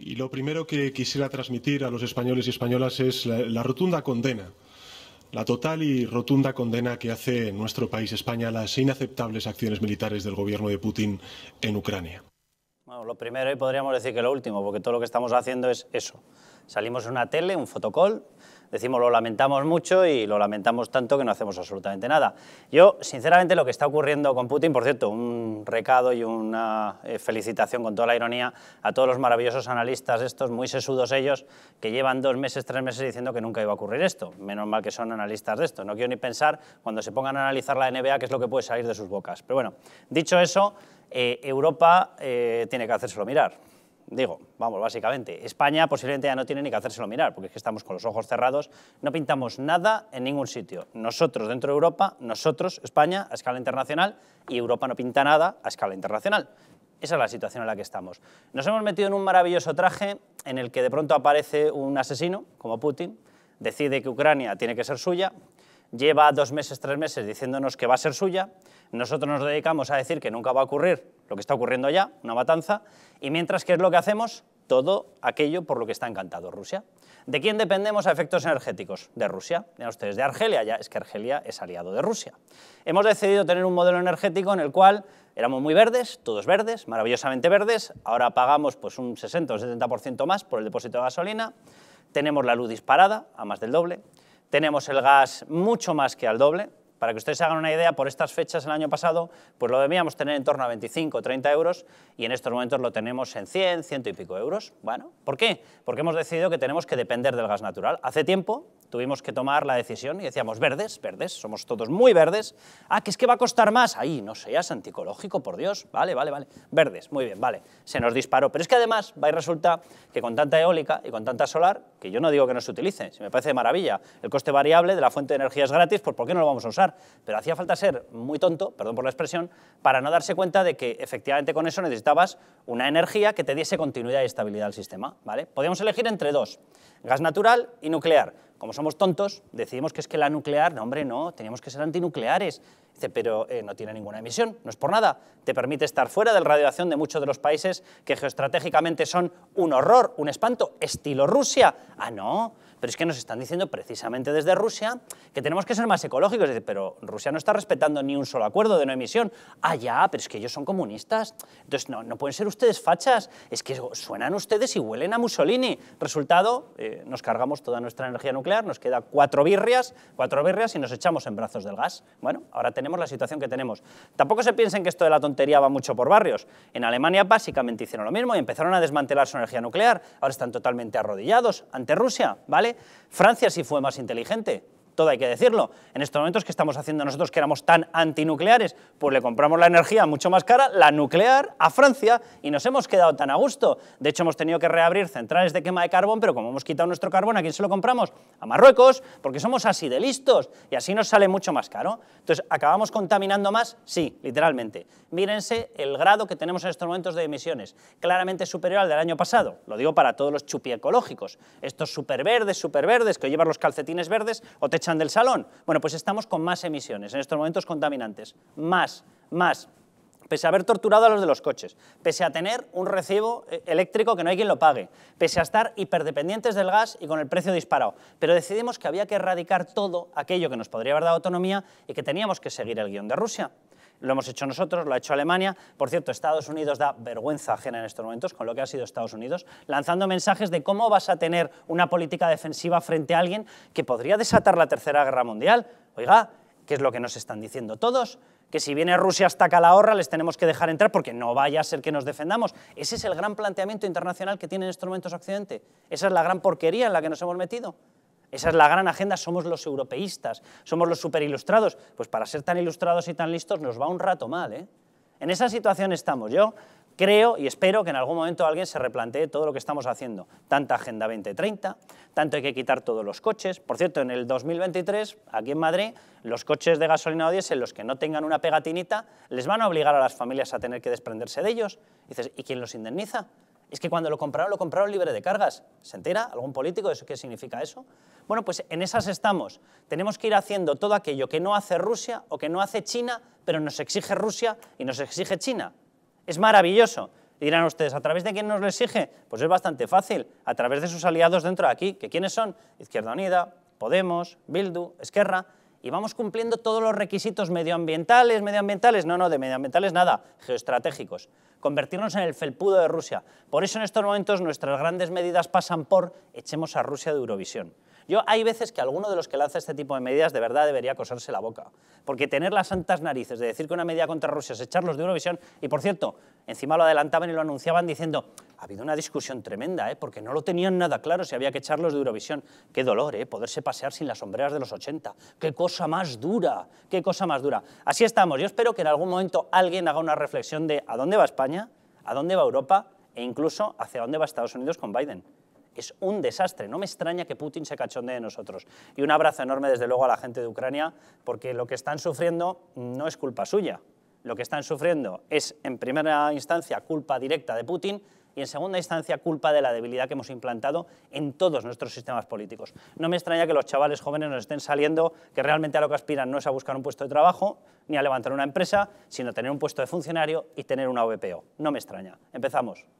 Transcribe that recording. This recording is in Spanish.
Y lo primero que quisiera transmitir a los españoles y españolas es la, rotunda condena la total y rotunda condena que hace nuestro país España las inaceptables acciones militares del gobierno de Putin en Ucrania lo primero y podríamos decir que lo último, porque todo lo que estamos haciendo es eso. Salimos en una tele, un fotocall, decimos lo lamentamos mucho y lo lamentamos tanto que no hacemos absolutamente nada. Yo, sinceramente, lo que está ocurriendo con Putin, por cierto, un recado y una eh, felicitación con toda la ironía a todos los maravillosos analistas estos, muy sesudos ellos, que llevan dos meses, tres meses diciendo que nunca iba a ocurrir esto. Menos mal que son analistas de esto. No quiero ni pensar cuando se pongan a analizar la NBA qué es lo que puede salir de sus bocas. Pero bueno, dicho eso... Eh, Europa eh, tiene que hacérselo mirar. Digo, vamos, básicamente, España posiblemente ya no tiene ni que hacérselo mirar, porque es que estamos con los ojos cerrados, no pintamos nada en ningún sitio. Nosotros dentro de Europa, nosotros, España, a escala internacional, y Europa no pinta nada a escala internacional. Esa es la situación en la que estamos. Nos hemos metido en un maravilloso traje en el que de pronto aparece un asesino, como Putin, decide que Ucrania tiene que ser suya, lleva dos meses, tres meses diciéndonos que va a ser suya, nosotros nos dedicamos a decir que nunca va a ocurrir lo que está ocurriendo ya, una matanza, y mientras, que es lo que hacemos? Todo aquello por lo que está encantado Rusia. ¿De quién dependemos a efectos energéticos? De Rusia. Vean ustedes, de Argelia, ya es que Argelia es aliado de Rusia. Hemos decidido tener un modelo energético en el cual éramos muy verdes, todos verdes, maravillosamente verdes, ahora pagamos pues un 60 o 70% más por el depósito de gasolina, tenemos la luz disparada a más del doble, tenemos el gas mucho más que al doble, para que ustedes hagan una idea, por estas fechas el año pasado, pues lo debíamos tener en torno a 25 o 30 euros y en estos momentos lo tenemos en 100, 100 y pico euros. Bueno, ¿por qué? Porque hemos decidido que tenemos que depender del gas natural. Hace tiempo tuvimos que tomar la decisión y decíamos, verdes, verdes, somos todos muy verdes. Ah, que es que va a costar más. Ahí, no seas anticológico, por Dios. Vale, vale, vale. Verdes, muy bien, vale. Se nos disparó. Pero es que además, va resulta que con tanta eólica y con tanta solar, que yo no digo que no se utilice, si me parece de maravilla, el coste variable de la fuente de energía es gratis, pues ¿por qué no lo vamos a usar? pero hacía falta ser muy tonto, perdón por la expresión, para no darse cuenta de que efectivamente con eso necesitabas una energía que te diese continuidad y estabilidad al sistema. ¿vale? Podíamos elegir entre dos, gas natural y nuclear. Como somos tontos, decidimos que es que la nuclear, no hombre, no, teníamos que ser antinucleares. Dice, pero eh, no tiene ninguna emisión, no es por nada. Te permite estar fuera de la radiación de muchos de los países que geoestratégicamente son un horror, un espanto, estilo Rusia. Ah, no, pero es que nos están diciendo precisamente desde Rusia que tenemos que ser más ecológicos. Dice, pero Rusia no está respetando ni un solo acuerdo de no emisión. Ah, ya, pero es que ellos son comunistas. Entonces, no, no pueden ser ustedes fachas. Es que suenan ustedes y huelen a Mussolini. Resultado, eh, nos cargamos toda nuestra energía nuclear, nos queda cuatro birrias, cuatro birrias y nos echamos en brazos del gas. Bueno, ahora tenemos la situación que tenemos. Tampoco se piensen que esto de la tontería va mucho por barrios. En Alemania básicamente hicieron lo mismo y empezaron a desmantelar su energía nuclear. Ahora están totalmente arrodillados ante Rusia, ¿vale? Francia sí fue más inteligente, todo hay que decirlo. En estos momentos, ¿qué estamos haciendo nosotros que éramos tan antinucleares? Pues le compramos la energía mucho más cara, la nuclear, a Francia y nos hemos quedado tan a gusto. De hecho, hemos tenido que reabrir centrales de quema de carbón, pero como hemos quitado nuestro carbón, ¿a quién se lo compramos? A Marruecos, porque somos así de listos y así nos sale mucho más caro. Entonces, ¿acabamos contaminando más? Sí, literalmente. Mírense el grado que tenemos en estos momentos de emisiones, claramente superior al del año pasado. Lo digo para todos los chupi ecológicos, estos superverdes, superverdes, que llevan los calcetines verdes o te del salón. Bueno, pues estamos con más emisiones, en estos momentos contaminantes, más, más, pese a haber torturado a los de los coches, pese a tener un recibo eh, eléctrico que no hay quien lo pague, pese a estar hiperdependientes del gas y con el precio disparado. Pero decidimos que había que erradicar todo aquello que nos podría haber dado autonomía y que teníamos que seguir el guión de Rusia lo hemos hecho nosotros, lo ha hecho Alemania. Por cierto, Estados Unidos da vergüenza ajena en estos momentos con lo que ha sido Estados Unidos, lanzando mensajes de cómo vas a tener una política defensiva frente a alguien que podría desatar la Tercera Guerra Mundial. Oiga, ¿qué es lo que nos están diciendo todos? que si viene Rusia hasta Calahorra les tenemos que dejar entrar porque no vaya a ser que nos defendamos. Ese es el gran planteamiento internacional que tiene en estos momentos Occidente. Esa es la gran porquería en la que nos hemos metido. Esa es la gran agenda, somos los europeístas, somos los superilustrados. Pues para ser tan ilustrados y tan listos nos va un rato mal. ¿eh? En esa situación estamos. Yo creo y espero que en algún momento alguien se replantee todo lo que estamos haciendo. Tanta Agenda 2030, tanto hay que quitar todos los coches. Por cierto, en el 2023, aquí en Madrid, los coches de gasolina o diésel, los que no tengan una pegatinita, les van a obligar a las familias a tener que desprenderse de ellos. Y dices, ¿y quién los indemniza? Es que cuando lo compraron, lo compraron libre de cargas. ¿Se entera algún político de ¿Qué significa eso? Bueno, pues en esas estamos. Tenemos que ir haciendo todo aquello que no hace Rusia o que no hace China, pero nos exige Rusia y nos exige China. Es maravilloso. dirán ustedes, ¿a través de quién nos lo exige? Pues es bastante fácil, a través de sus aliados dentro de aquí, que quiénes son? Izquierda Unida, Podemos, Bildu, Esquerra, y vamos cumpliendo todos los requisitos medioambientales, medioambientales, no, no, de medioambientales nada, geoestratégicos convertirnos en el felpudo de Rusia. Por eso en estos momentos nuestras grandes medidas pasan por echemos a Rusia de Eurovisión. Yo hay veces que alguno de los que lanza este tipo de medidas de verdad debería coserse la boca, porque tener las santas narices de decir que una medida contra Rusia es echarlos de Eurovisión, y por cierto, encima lo adelantaban y lo anunciaban diciendo, ha habido una discusión tremenda, ¿eh? porque no lo tenían nada claro si había que echarlos de Eurovisión. Qué dolor, ¿eh? poderse pasear sin las sombreras de los 80. Qué cosa más dura, qué cosa más dura. Así estamos, yo espero que en algún momento alguien haga una reflexión de a dónde va España, a dónde va Europa e incluso hacia dónde va Estados Unidos con Biden. Es un desastre. No me extraña que Putin se cachonde de nosotros. Y un abrazo enorme, desde luego, a la gente de Ucrania, porque lo que están sufriendo no es culpa suya. Lo que están sufriendo es, en primera instancia, culpa directa de Putin, y en segunda instancia culpa de la debilidad que hemos implantado en todos nuestros sistemas políticos. No me extraña que los chavales jóvenes nos estén saliendo que realmente a lo que aspiran no es a buscar un puesto de trabajo ni a levantar una empresa, sino tener un puesto de funcionario y tener una VPO. No me extraña. Empezamos.